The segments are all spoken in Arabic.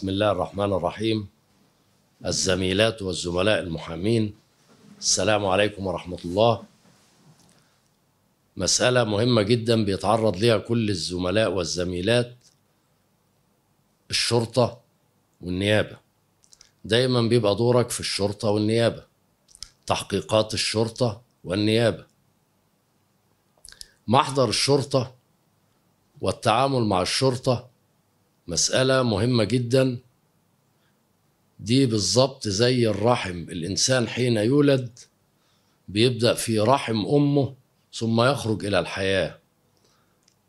بسم الله الرحمن الرحيم الزميلات والزملاء المحامين السلام عليكم ورحمة الله مسألة مهمة جدا بيتعرض ليها كل الزملاء والزميلات الشرطة والنيابة دايما بيبقى دورك في الشرطة والنيابة تحقيقات الشرطة والنيابة محضر الشرطة والتعامل مع الشرطة مسألة مهمة جدا دي بالظبط زي الرحم الإنسان حين يولد بيبدأ في رحم أمه ثم يخرج إلى الحياة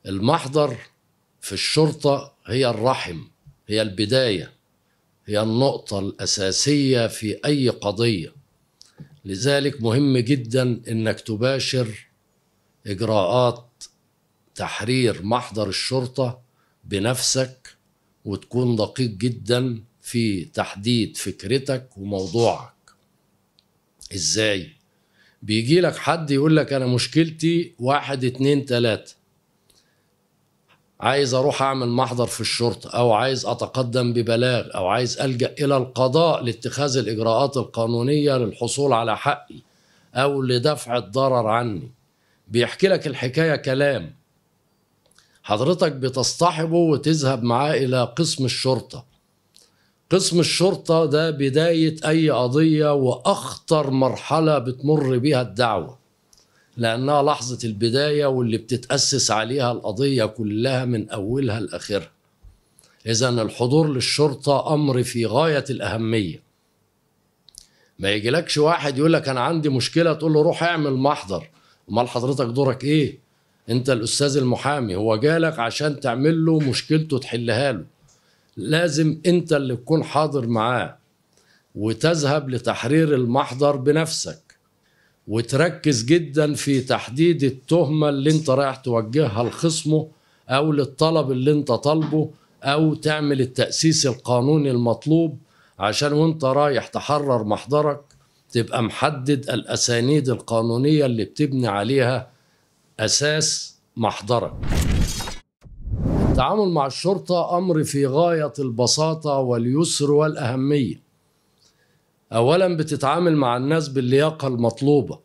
المحضر في الشرطة هي الرحم هي البداية هي النقطة الأساسية في أي قضية لذلك مهم جدا إنك تباشر إجراءات تحرير محضر الشرطة بنفسك وتكون دقيق جدا في تحديد فكرتك وموضوعك ازاي بيجي لك حد يقول لك انا مشكلتي واحد اتنين تلاتة عايز اروح اعمل محضر في الشرطة او عايز اتقدم ببلاغ او عايز الجأ الى القضاء لاتخاذ الاجراءات القانونية للحصول على حقي او لدفع الضرر عني بيحكي لك الحكاية كلام حضرتك بتصطحبه وتذهب معاه إلى قسم الشرطة قسم الشرطة ده بداية أي قضية وأخطر مرحلة بتمر بها الدعوة لأنها لحظة البداية واللي بتتأسس عليها القضية كلها من أولها لآخرها إذا الحضور للشرطة أمر في غاية الأهمية ما يجيلكش واحد يقول لك أنا عندي مشكلة تقول له روح اعمل محضر أمال حضرتك دورك إيه؟ انت الاستاذ المحامي هو جالك عشان تعمل له مشكلته تحلها له لازم انت اللي تكون حاضر معاه وتذهب لتحرير المحضر بنفسك وتركز جدا في تحديد التهمه اللي انت رايح توجهها لخصمه او للطلب اللي انت طالبه او تعمل التاسيس القانوني المطلوب عشان وانت رايح تحرر محضرك تبقى محدد الاسانيد القانونيه اللي بتبني عليها أساس محضرك التعامل مع الشرطة أمر في غاية البساطة واليسر والأهمية أولا بتتعامل مع الناس باللياقة المطلوبة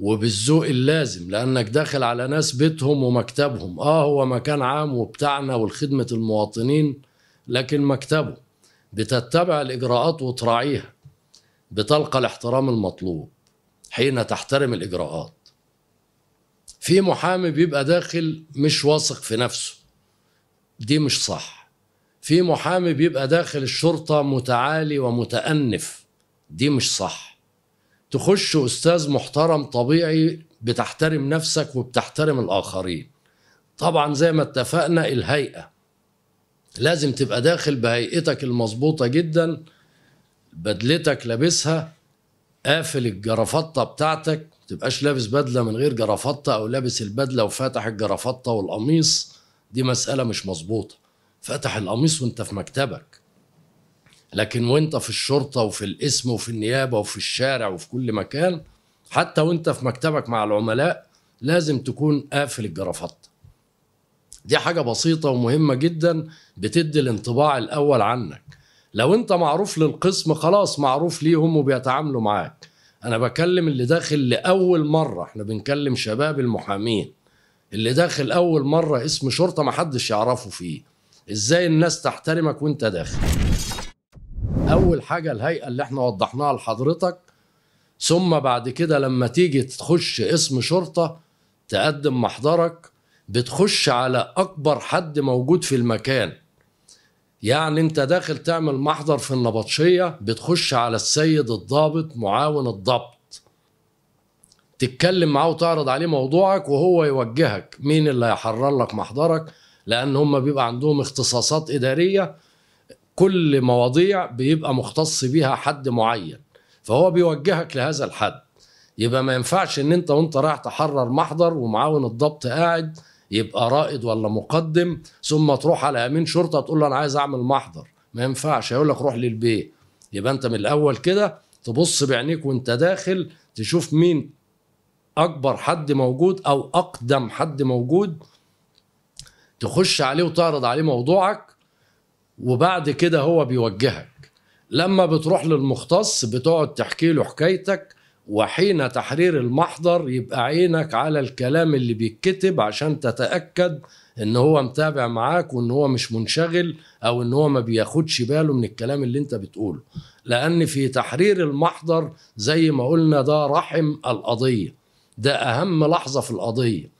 وبالذوق اللازم لأنك داخل على ناس بيتهم ومكتبهم آه هو مكان عام وبتاعنا ولخدمة المواطنين لكن مكتبه بتتبع الإجراءات وتراعيها بتلقى الاحترام المطلوب حين تحترم الإجراءات في محامي بيبقى داخل مش واثق في نفسه دي مش صح في محامي بيبقى داخل الشرطة متعالي ومتأنف دي مش صح تخش أستاذ محترم طبيعي بتحترم نفسك وبتحترم الآخرين طبعا زي ما اتفقنا الهيئة لازم تبقى داخل بهيئتك المظبوطة جدا بدلتك لابسها قافل الجرافطة بتاعتك تبقاش لابس بدله من غير جرافطه او لابس البدله وفاتح الجرافطه والقميص دي مساله مش مظبوطه فاتح القميص وانت في مكتبك لكن وانت في الشرطه وفي الاسم وفي النيابه وفي الشارع وفي كل مكان حتى وانت في مكتبك مع العملاء لازم تكون قافل الجرافطه دي حاجه بسيطه ومهمه جدا بتدي الانطباع الاول عنك لو انت معروف للقسم خلاص معروف ليهم وبيتعاملوا معاك انا بكلم اللي داخل لاول مره احنا بنكلم شباب المحامين اللي داخل اول مره اسم شرطه محدش يعرفه فيه ازاي الناس تحترمك وانت داخل اول حاجه الهيئه اللي احنا وضحناها لحضرتك ثم بعد كده لما تيجي تخش اسم شرطه تقدم محضرك بتخش على اكبر حد موجود في المكان يعني انت داخل تعمل محضر في النبطشية بتخش على السيد الضابط معاون الضبط تتكلم معاه وتعرض عليه موضوعك وهو يوجهك مين اللي هيحرر لك محضرك لان هم بيبقى عندهم اختصاصات ادارية كل مواضيع بيبقى مختص بيها حد معين فهو بيوجهك لهذا الحد يبقى ما ينفعش ان انت وانت رايح تحرر محضر ومعاون الضبط قاعد يبقى رائد ولا مقدم ثم تروح على امين شرطه تقول له انا عايز اعمل محضر ما ينفعش هيقول لك روح للبيت يبقى انت من الاول كده تبص بعينيك وانت داخل تشوف مين اكبر حد موجود او اقدم حد موجود تخش عليه وتعرض عليه موضوعك وبعد كده هو بيوجهك لما بتروح للمختص بتقعد تحكي له حكايتك وحين تحرير المحضر يبقى عينك على الكلام اللي بيتكتب عشان تتأكد ان هو متابع معاك وان هو مش منشغل او ان هو ما بياخدش باله من الكلام اللي انت بتقوله لان في تحرير المحضر زي ما قلنا ده رحم القضية ده اهم لحظة في القضية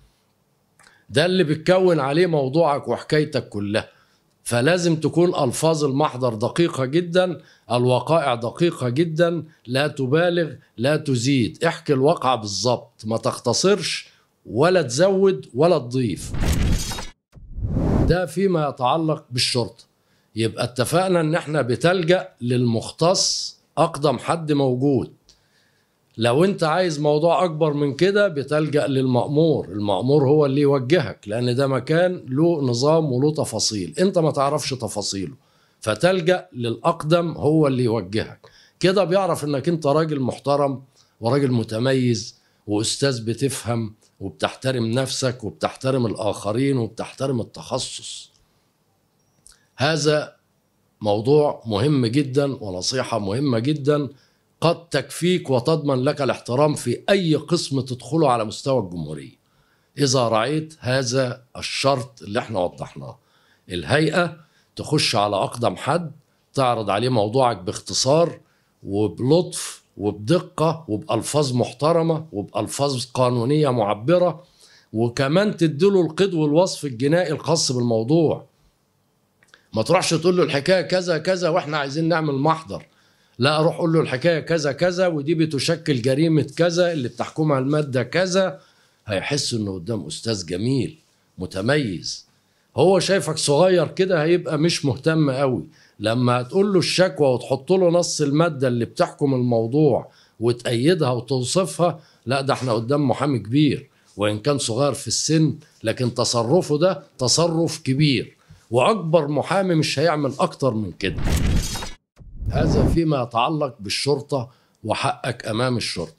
ده اللي بتكون عليه موضوعك وحكايتك كلها فلازم تكون الفاظ المحضر دقيقه جدا الوقائع دقيقه جدا لا تبالغ لا تزيد احكي الواقعه بالظبط ما تختصرش ولا تزود ولا تضيف ده فيما يتعلق بالشرطه يبقى اتفقنا ان احنا بتلجا للمختص اقدم حد موجود لو انت عايز موضوع اكبر من كده بتلجا للمامور المامور هو اللي يوجهك لان ده مكان له نظام وله تفاصيل انت ما تعرفش تفاصيله فتلجا للاقدم هو اللي يوجهك كده بيعرف انك انت راجل محترم وراجل متميز واستاذ بتفهم وبتحترم نفسك وبتحترم الاخرين وبتحترم التخصص هذا موضوع مهم جدا ونصيحه مهمه جدا قد تكفيك وتضمن لك الاحترام في أي قسم تدخله على مستوى الجمهورية إذا رعيت هذا الشرط اللي احنا وضحناه الهيئة تخش على أقدم حد تعرض عليه موضوعك باختصار وبلطف وبدقة وبألفاظ محترمة وبألفاظ قانونية معبرة وكمان تديله القيد والوصف الجنائي الخاص بالموضوع ما تروحش تقول له الحكاية كذا كذا واحنا عايزين نعمل محضر لا اروح اقول له الحكايه كذا كذا ودي بتشكل جريمه كذا اللي بتحكمها الماده كذا هيحس انه قدام استاذ جميل متميز هو شايفك صغير كده هيبقى مش مهتم قوي لما هتقول له الشكوى وتحط له نص الماده اللي بتحكم الموضوع وتأيدها وتوصفها لا ده احنا قدام محامي كبير وان كان صغير في السن لكن تصرفه ده تصرف كبير واكبر محامي مش هيعمل اكتر من كده هذا فيما يتعلق بالشرطه وحقك امام الشرطه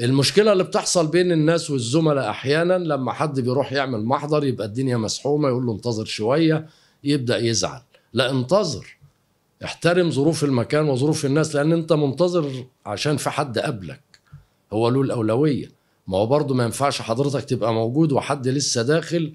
المشكله اللي بتحصل بين الناس والزملاء احيانا لما حد بيروح يعمل محضر يبقى الدنيا مسحومه يقول له انتظر شويه يبدا يزعل لا انتظر احترم ظروف المكان وظروف الناس لان انت منتظر عشان في حد قبلك هو له الاولويه ما هو برضه ما ينفعش حضرتك تبقى موجود وحد لسه داخل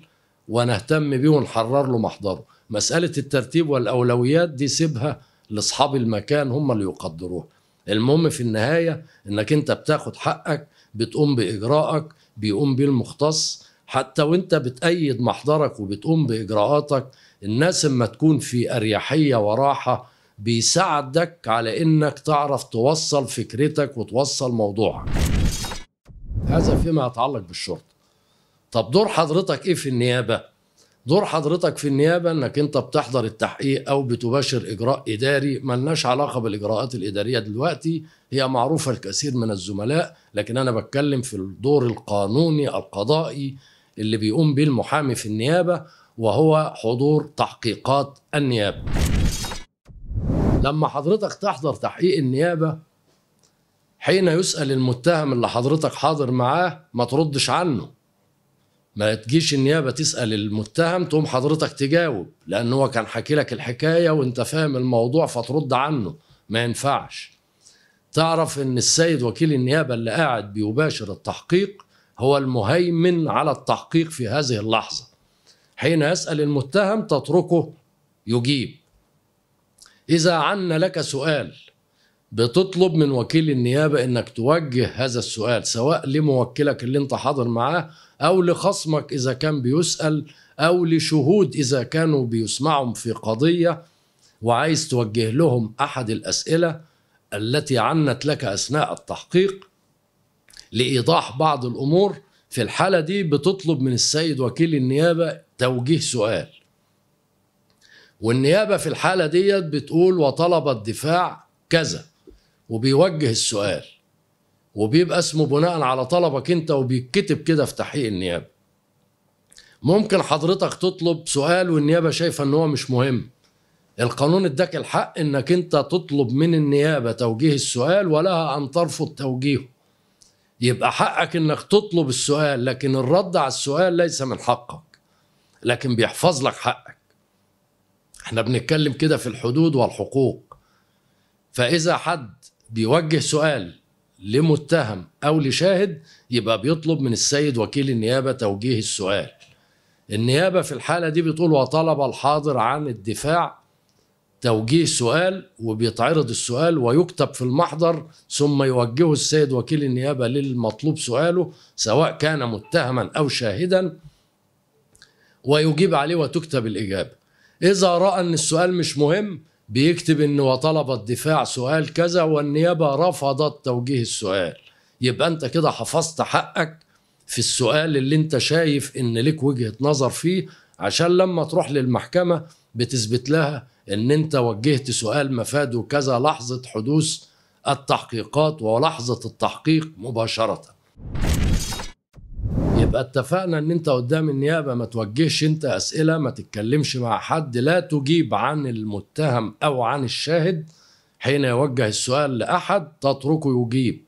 ونهتم بيه ونحرر له محضره مساله الترتيب والاولويات دي سيبها لاصحاب المكان هم اللي يقدروها المهم في النهايه انك انت بتاخد حقك بتقوم باجراءك بيقوم بالمختص المختص حتى وانت بتأيد محضرك وبتقوم باجراءاتك الناس اما تكون في اريحيه وراحه بيساعدك على انك تعرف توصل فكرتك وتوصل موضوعك هذا فيما يتعلق بالشرطه طب دور حضرتك ايه في النيابه دور حضرتك في النيابة انك انت بتحضر التحقيق او بتباشر اجراء اداري ملناش علاقة بالاجراءات الادارية دلوقتي هي معروفة الكثير من الزملاء لكن انا بتكلم في الدور القانوني القضائي اللي بيقوم به المحامي في النيابة وهو حضور تحقيقات النيابة لما حضرتك تحضر تحقيق النيابة حين يسأل المتهم اللي حضرتك حاضر معاه ما تردش عنه ما تجيش النيابه تسال المتهم تقوم حضرتك تجاوب لان هو كان حكي لك الحكايه وانت فاهم الموضوع فترد عنه ما ينفعش تعرف ان السيد وكيل النيابه اللي قاعد بيباشر التحقيق هو المهيمن على التحقيق في هذه اللحظه حين يسال المتهم تتركه يجيب اذا عنا لك سؤال بتطلب من وكيل النيابه انك توجه هذا السؤال سواء لموكلك اللي انت حاضر معاه او لخصمك اذا كان بيسال او لشهود اذا كانوا بيسمعهم في قضيه وعايز توجه لهم احد الاسئله التي عنت لك اثناء التحقيق لايضاح بعض الامور في الحاله دي بتطلب من السيد وكيل النيابه توجيه سؤال والنيابه في الحاله ديت بتقول وطلب الدفاع كذا وبيوجه السؤال وبيبقى اسمه بناء على طلبك انت وبيتكتب كده في تحقيق النيابه ممكن حضرتك تطلب سؤال والنيابه شايفه ان هو مش مهم القانون اداك الحق انك انت تطلب من النيابه توجيه السؤال ولها ان ترفض توجيهه يبقى حقك انك تطلب السؤال لكن الرد على السؤال ليس من حقك لكن بيحفظ لك حقك احنا بنتكلم كده في الحدود والحقوق فاذا حد بيوجه سؤال لمتهم او لشاهد يبقى بيطلب من السيد وكيل النيابه توجيه السؤال النيابه في الحاله دي بتقول وطلب الحاضر عن الدفاع توجيه سؤال وبيتعرض السؤال ويكتب في المحضر ثم يوجهه السيد وكيل النيابه للمطلوب سؤاله سواء كان متهما او شاهدا ويجيب عليه وتكتب الاجابه اذا راى ان السؤال مش مهم بيكتب انه وطلب الدفاع سؤال كذا والنيابه رفضت توجيه السؤال يبقى انت كده حفظت حقك في السؤال اللي انت شايف ان لك وجهه نظر فيه عشان لما تروح للمحكمه بتثبت لها ان انت وجهت سؤال مفاده كذا لحظه حدوث التحقيقات ولحظه التحقيق مباشره يبقى اتفقنا ان انت قدام النيابه ما توجهش انت اسئله ما تتكلمش مع حد لا تجيب عن المتهم او عن الشاهد حين يوجه السؤال لاحد تتركه يجيب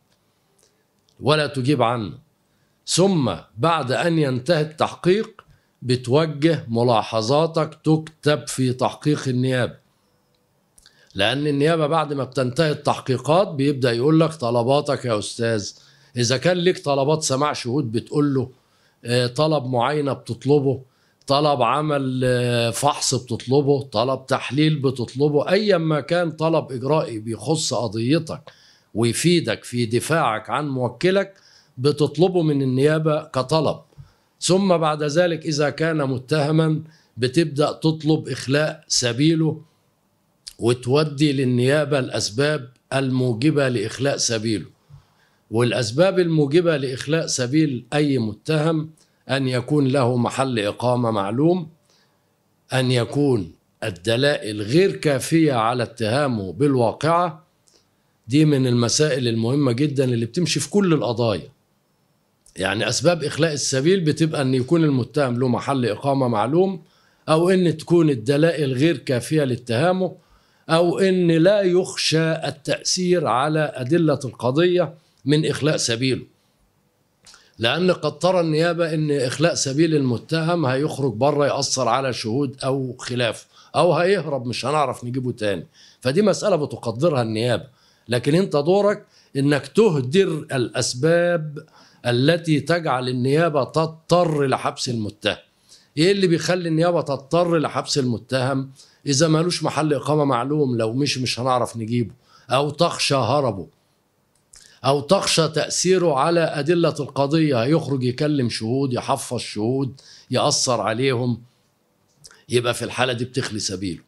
ولا تجيب عنه ثم بعد ان ينتهي التحقيق بتوجه ملاحظاتك تكتب في تحقيق النيابه لان النيابه بعد ما بتنتهي التحقيقات بيبدا يقول لك طلباتك يا استاذ اذا كان ليك طلبات سماع شهود بتقول له آه، طلب معاينه بتطلبه طلب عمل آه، فحص بتطلبه طلب تحليل بتطلبه ايا ما كان طلب اجرائي بيخص قضيتك ويفيدك في دفاعك عن موكلك بتطلبه من النيابه كطلب ثم بعد ذلك اذا كان متهما بتبدا تطلب اخلاء سبيله وتودي للنيابه الاسباب الموجبه لاخلاء سبيله والأسباب الموجبة لإخلاء سبيل أي متهم أن يكون له محل إقامة معلوم أن يكون الدلائل غير كافية على اتهامه بالواقعة دي من المسائل المهمة جدا اللي بتمشي في كل القضايا يعني أسباب إخلاء السبيل بتبقى أن يكون المتهم له محل إقامة معلوم أو أن تكون الدلائل غير كافية لاتهامه أو أن لا يخشى التأثير على أدلة القضية من إخلاء سبيله لأن قد ترى النيابة أن إخلاء سبيل المتهم هيخرج بره يأثر على شهود أو خلافه أو هيهرب مش هنعرف نجيبه تاني فدي مسألة بتقدرها النيابة لكن أنت دورك أنك تهدر الأسباب التي تجعل النيابة تضطر لحبس المتهم إيه اللي بيخلي النيابة تضطر لحبس المتهم إذا مالوش محل إقامة معلوم لو مش مش هنعرف نجيبه أو تخشى هربه أو تخشى تأثيره على أدلة القضية يخرج يكلم شهود يحفظ شهود يأثر عليهم يبقى في الحالة دي بتخلي سبيله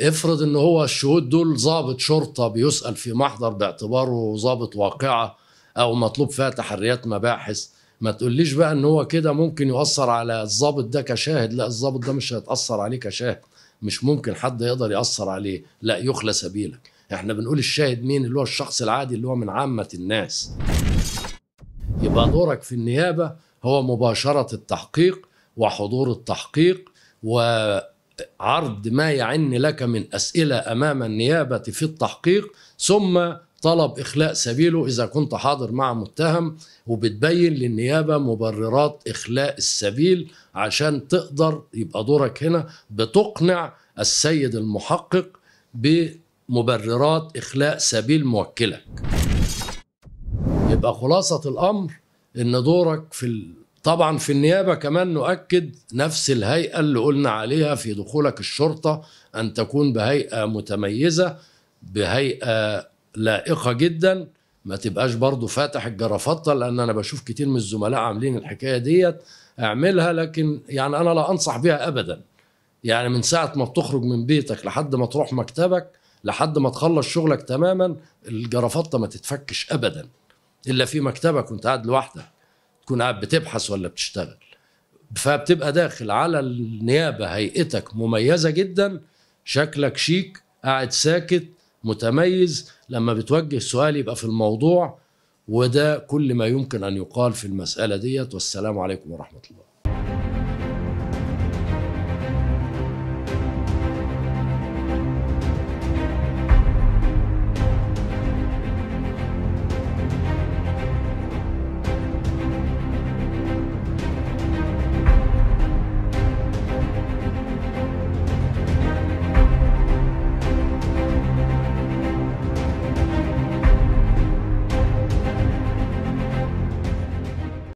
افرض ان هو الشهود دول ضابط شرطة بيسأل في محضر باعتباره ضابط واقعة أو مطلوب فيها تحريات مباحث ما تقوليش بقى ان هو كده ممكن يؤثر على الضابط ده كشاهد لا الضابط ده مش هيتأثر عليه كشاهد مش ممكن حد يقدر يأثر عليه لا يخلى سبيلك احنا بنقول الشاهد مين اللي هو الشخص العادي اللي هو من عامة الناس يبقى دورك في النيابة هو مباشرة التحقيق وحضور التحقيق وعرض ما يعن لك من أسئلة أمام النيابة في التحقيق ثم طلب إخلاء سبيله إذا كنت حاضر مع متهم وبتبين للنيابة مبررات إخلاء السبيل عشان تقدر يبقى دورك هنا بتقنع السيد المحقق ب مبررات إخلاء سبيل موكلك يبقى خلاصة الأمر إن دورك في ال... طبعا في النيابة كمان نؤكد نفس الهيئة اللي قلنا عليها في دخولك الشرطة أن تكون بهيئة متميزة بهيئة لائقة جدا ما تبقاش برضو فاتح الجرافطة لأن أنا بشوف كتير من الزملاء عاملين الحكاية ديت اعملها لكن يعني أنا لا أنصح بها أبدا يعني من ساعة ما بتخرج من بيتك لحد ما تروح مكتبك لحد ما تخلص شغلك تماما الجرافطه ما تتفكش ابدا الا في مكتبك وانت قاعد لوحدك تكون قاعد بتبحث ولا بتشتغل فبتبقى داخل على النيابه هيئتك مميزه جدا شكلك شيك قاعد ساكت متميز لما بتوجه سؤال يبقى في الموضوع وده كل ما يمكن ان يقال في المساله ديت والسلام عليكم ورحمه الله